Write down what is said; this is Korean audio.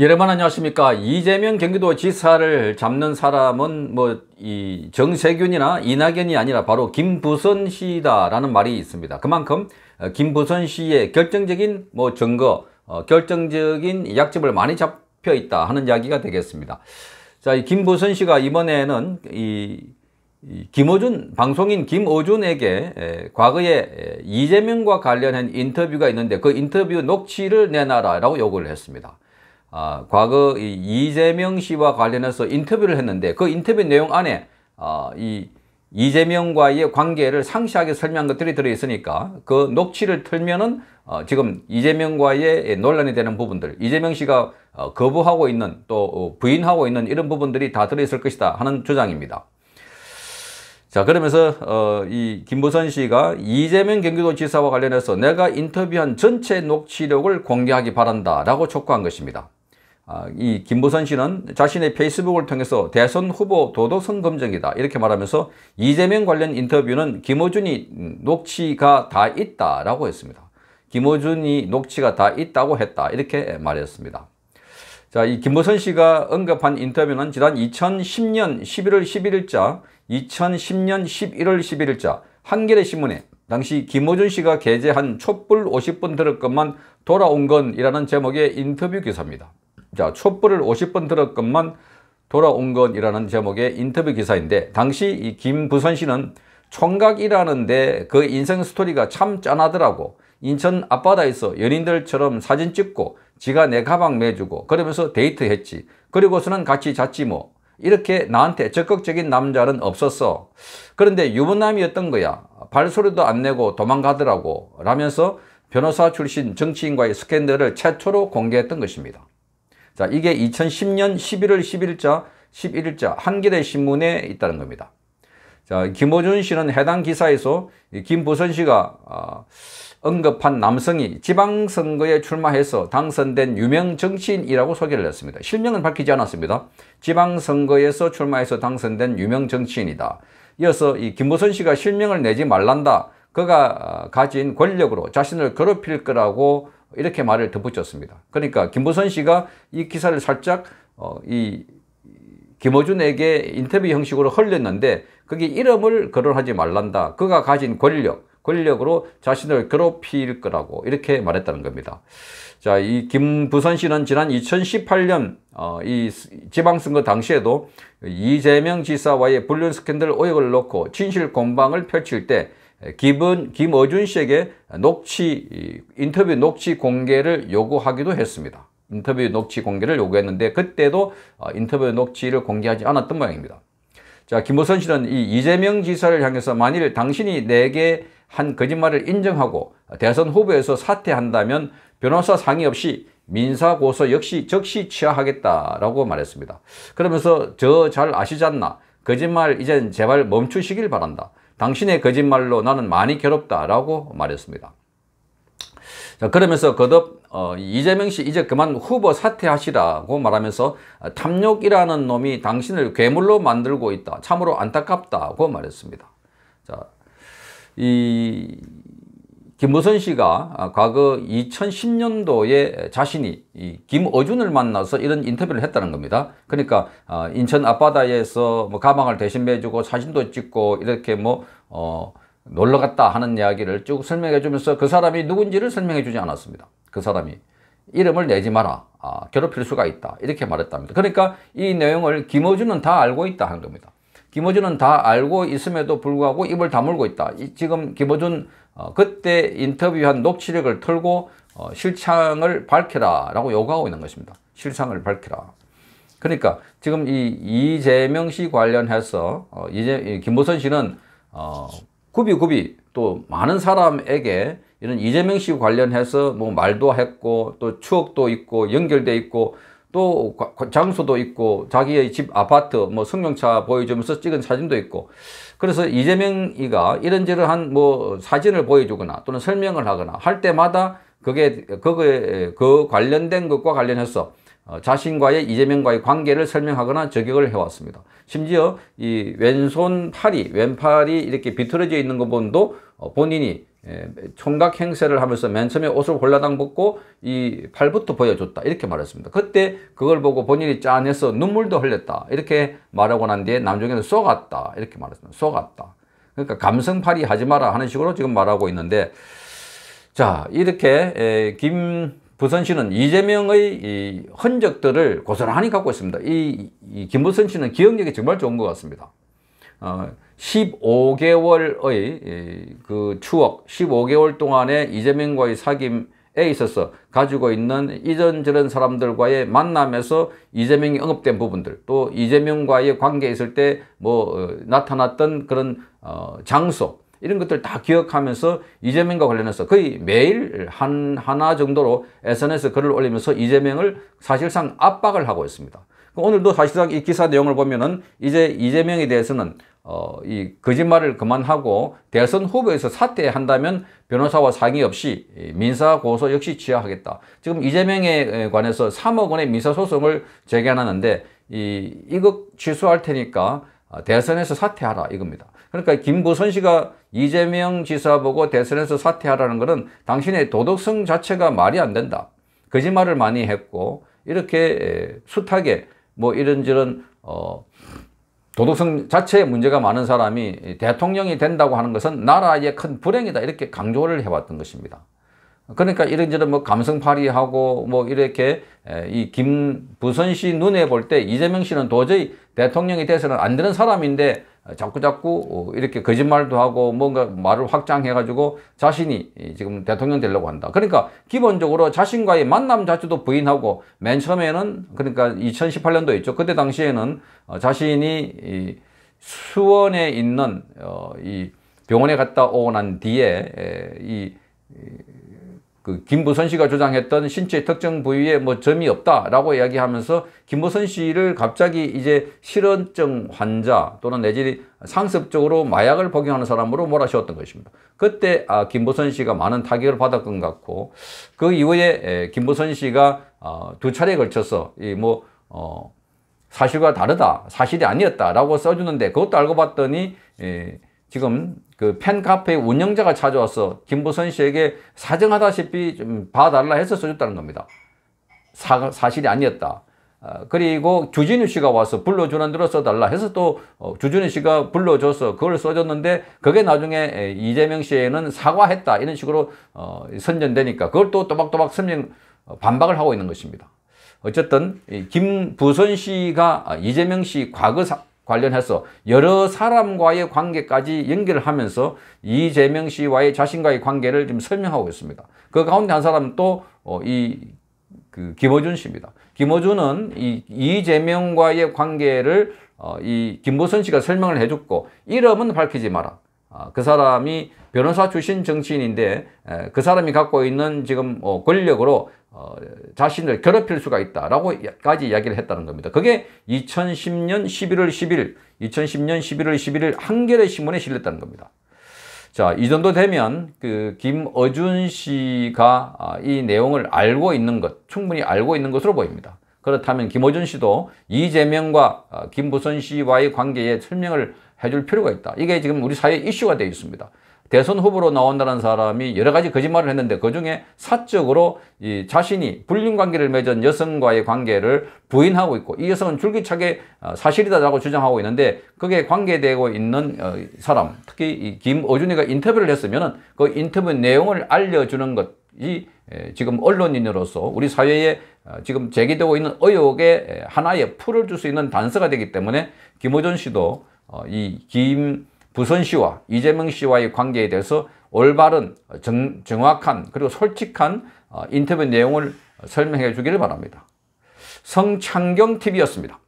여러분 안녕하십니까 이재명 경기도지사를 잡는 사람은 뭐 이 정세균이나 이낙연이 아니라 바로 김부선 씨다라는 말이 있습니다 그만큼 어, 김부선 씨의 결정적인 뭐 증거 어, 결정적인 약점을 많이 잡혀 있다 하는 이야기가 되겠습니다 자이 김부선 씨가 이번에는 이, 김호준 방송인 김호준에게과거 에, 이재명과 관련한 인터뷰가 있는데 그 인터뷰 녹취를 내놔라 라고 요구를 했습니다 어, 과거 이재명 씨와 관련해서 인터뷰를 했는데 그 인터뷰 내용 안에 어, 이 이재명과의 관계를 상시하게 설명한 것들이 들어있으니까 그 녹취를 틀면은 어, 지금 이재명과의 논란이 되는 부분들 이재명 씨가 어, 거부하고 있는 또 어, 부인하고 있는 이런 부분들이 다 들어있을 것이다 하는 주장입니다. 자 그러면서 어, 이 김부선 씨가 이재명 경기도지사와 관련해서 내가 인터뷰한 전체 녹취록을 공개하기 바란다 라고 촉구한 것입니다. 아, 이 김보선 씨는 자신의 페이스북을 통해서 대선 후보 도덕성 검정이다 이렇게 말하면서 이재명 관련 인터뷰는 김호준이 녹취가 다 있다라고 했습니다. 김호준이 녹취가 다 있다고 했다 이렇게 말했습니다. 자, 이 김보선 씨가 언급한 인터뷰는 지난 2010년 11월 11일자 2010년 11월 11일자 한겨레 신문에 당시 김호준 씨가 게재한 촛불 50분 들을 것만 돌아온 건이라는 제목의 인터뷰 기사입니다. 자, 촛불을 50번 들었건만 돌아온 건이라는 제목의 인터뷰 기사인데 당시 이 김부선 씨는 총각이라는데 그 인생 스토리가 참 짠하더라고. 인천 앞바다에서 연인들처럼 사진 찍고 지가 내 가방 매주고 그러면서 데이트했지. 그리고서는 같이 잤지 뭐. 이렇게 나한테 적극적인 남자는 없었어. 그런데 유부남이었던 거야. 발소리도 안 내고 도망가더라고. 라면서 변호사 출신 정치인과의 스캔들을 최초로 공개했던 것입니다. 자, 이게 2010년 11월 11일자 11일자 한겨레 신문에 있다는 겁니다. 자, 김호준 씨는 해당 기사에서 김부선 씨가 어, 언급한 남성이 지방선거에 출마해서 당선된 유명 정치인이라고 소개를 했습니다. 실명은 밝히지 않았습니다. 지방선거에서 출마해서 당선된 유명 정치인이다. 이어서 이 김부선 씨가 실명을 내지 말란다. 그가 아, 가진 권력으로 자신을 괴롭힐 거라고 이렇게 말을 덧붙였습니다. 그러니까 김부선 씨가 이 기사를 살짝 어, 이 김어준에게 인터뷰 형식으로 흘렸는데 그게 이름을 거론하지 말란다. 그가 가진 권력, 권력으로 자신을 괴롭힐 거라고 이렇게 말했다는 겁니다. 자, 이 김부선 씨는 지난 2018년 어, 이 지방선거 당시에도 이재명 지사와의 불륜 스캔들 오역을 놓고 진실 공방을 펼칠 때 김은, 예, 김어준 씨에게 녹취, 인터뷰 녹취 공개를 요구하기도 했습니다. 인터뷰 녹취 공개를 요구했는데 그때도 어, 인터뷰 녹취를 공개하지 않았던 모양입니다. 자, 김호선 씨는 이 이재명 지사를 향해서 만일 당신이 내게 한 거짓말을 인정하고 대선 후보에서 사퇴한다면 변호사 상의 없이 민사고소 역시 적시 취하하겠다라고 말했습니다. 그러면서 저 잘 아시지 않나? 거짓말 이젠 제발 멈추시길 바란다. 당신의 거짓말로 나는 많이 괴롭다라고 말했습니다. 자, 그러면서 거듭 어, 이재명 씨 이제 그만 후보 사퇴하시라고 말하면서 탐욕이라는 놈이 당신을 괴물로 만들고 있다. 참으로 안타깝다고 말했습니다. 자, 이 김무선 씨가 아, 과거 2010년도에 자신이 김어준을 만나서 이런 인터뷰를 했다는 겁니다. 그러니까 아, 인천 앞바다에서 뭐 가방을 대신 매주고 사진도 찍고 이렇게 뭐 어, 놀러 갔다 하는 이야기를 쭉 설명해 주면서 그 사람이 누군지를 설명해 주지 않았습니다. 그 사람이 이름을 내지 마라. 아, 괴롭힐 수가 있다. 이렇게 말했답니다. 그러니까 이 내용을 김어준은 다 알고 있다 하는 겁니다. 김어준은 다 알고 있음에도 불구하고 입을 다물고 있다. 지금 김어준 어, 그때 인터뷰한 녹취력을 털고 어, 실상을 밝혀라 라고 요구하고 있는 것입니다. 실상을 밝혀라. 그러니까 지금 이 이재명 씨 관련해서 어, 이재, 김보선 씨는 어, 굽이굽이 또 많은 사람에게 이런 이재명 씨 관련해서 뭐 말도 했고 또 추억도 있고 연결돼 있고 또 장소도 있고 자기의 집 아파트 뭐 승용차 보여주면서 찍은 사진도 있고 그래서 이재명이가 이런저런 뭐 사진을 보여주거나 또는 설명을 하거나 할 때마다 그게 그거에 그 관련된 것과 관련해서 어, 자신과의 이재명과의 관계를 설명하거나 저격을 해왔습니다. 심지어 이 왼손 팔이 왼팔이 이렇게 비틀어져 있는 것 본도 어, 본인이 예, 총각 행세를 하면서 맨 처음에 옷을 홀라당 벗고 이 팔부터 보여줬다 이렇게 말했습니다. 그때 그걸 보고 본인이 짠해서 눈물도 흘렸다 이렇게 말하고 난 뒤에 남종에는 속았다 이렇게 말했습니다. 속았다. 그러니까 감성팔이 하지 마라 하는 식으로 지금 말하고 있는데 자 이렇게 김 부선 씨는 이재명의 흔적들을 고스란히 갖고 있습니다. 이, 이 김부선 씨는 기억력이 정말 좋은 것 같습니다. 어, 15개월의 예, 그 추억, 15개월 동안의 이재명과의 사귐에 있어서 가지고 있는 이전저런 사람들과의 만남에서 이재명이 언급된 부분들, 또 이재명과의 관계에 있을 때뭐 어, 나타났던 그런 어, 장소, 이런 것들 다 기억하면서 이재명과 관련해서 거의 매일 한, 하나 정도로 SNS 글을 올리면서 이재명을 사실상 압박을 하고 있습니다. 오늘도 사실상 이 기사 내용을 보면은 이제 이재명에 대해서는 어, 이 거짓말을 그만하고 대선 후보에서 사퇴한다면 변호사와 상의 없이 민사 고소 역시 취하하겠다. 지금 이재명에 관해서 3억 원의 민사 소송을 제기하는데 이 이거 취소할 테니까 어, 대선에서 사퇴하라 이겁니다. 그러니까 김부선 씨가 이재명 지사 보고 대선에서 사퇴하라는 것은 당신의 도덕성 자체가 말이 안 된다. 거짓말을 많이 했고 이렇게 숱하게 뭐 이런저런 어 도덕성 자체에 문제가 많은 사람이 대통령이 된다고 하는 것은 나라의 큰 불행이다 이렇게 강조를 해왔던 것입니다. 그러니까 이런저런 뭐감성파리하고뭐 이렇게 이 김부선 씨 눈에 볼 때 이재명 씨는 도저히 대통령이 돼서는 안 되는 사람인데 자꾸 자꾸 어, 이렇게 거짓말도 하고 뭔가 말을 확장해가지고 자신이 지금 대통령 되려고 한다. 그러니까 기본적으로 자신과의 만남 자체도 부인하고 맨 처음에는 그러니까 2018년도 있죠. 그때 당시에는 어, 자신이 수원에 있는 어, 이 병원에 갔다 오고 난 뒤에 이그 김부선 씨가 주장했던 신체 특정 부위에 뭐 점이 없다라고 이야기하면서 김부선 씨를 갑자기 이제 실언증 환자 또는 내지 상습적으로 마약을 복용하는 사람으로 몰아세웠던 것입니다. 그때 아, 김부선 씨가 많은 타격을 받았던 것 같고 그 이후에 김부선 씨가 어, 두 차례에 걸쳐서 이 뭐 어, 사실과 다르다 사실이 아니었다라고 써주는데 그것도 알고 봤더니 에, 지금 그 팬카페 운영자가 찾아와서 김보선 씨에게 사정하다시피 좀 봐달라 해서 써줬다는 겁니다. 사, 사실이 아니었다. 어, 그리고 주진우 씨가 와서 불러주는 대로 써달라 해서 또 어, 주진우 씨가 불러줘서 그걸 써줬는데 그게 나중에 이재명 씨에는 사과했다 이런 식으로 어, 선전되니까 그걸 또 또박또박 선명 어, 반박을 하고 있는 것입니다. 어쨌든 김부선 씨가 아, 이재명 씨 과거 사, 관련해서 여러 사람과의 관계까지 연결을 하면서 이재명 씨와의 자신과의 관계를 좀 설명하고 있습니다. 그 가운데 한 사람은 또이 어, 그 김어준 씨입니다. 김어준은 이 이재명과의 관계를 어, 이 김보선 씨가 설명을 해줬고 이름은 밝히지 마라. 아, 그 사람이 변호사 출신 정치인인데 그 사람이 갖고 있는 지금 어, 권력으로 어, 자신을 괴롭힐 수가 있다라고까지 이야기를 했다는 겁니다. 그게 2010년 11월 10일, 2010년 11월 11일 한겨레 신문에 실렸다는 겁니다. 자, 이 정도 되면 그 김어준 씨가 아, 이 내용을 알고 있는 것, 충분히 알고 있는 것으로 보입니다. 그렇다면 김어준 씨도 이재명과 아, 김부선 씨와의 관계에 설명을 해줄 필요가 있다. 이게 지금 우리 사회 에 이슈가 되어 있습니다. 대선 후보로 나온다는 사람이 여러 가지 거짓말을 했는데 그중에 사적으로 이 자신이 불륜 관계를 맺은 여성과의 관계를 부인하고 있고 이 여성은 줄기차게 어, 사실이다라고 주장하고 있는데 그게 관계되고 있는 어, 사람 특히 이 김어준이가 인터뷰를 했으면 그 인터뷰 내용을 알려주는 것이 지금 언론인으로서 우리 사회에 어, 지금 제기되고 있는 의혹에 하나의 풀을 줄 수 있는 단서가 되기 때문에 김어준 씨도 어, 이 김부선 씨와 이재명 씨와의 관계에 대해서 올바른 정, 정확한 그리고 솔직한 어, 인터뷰 내용을 설명해 주기를 바랍니다. 성창경TV였습니다.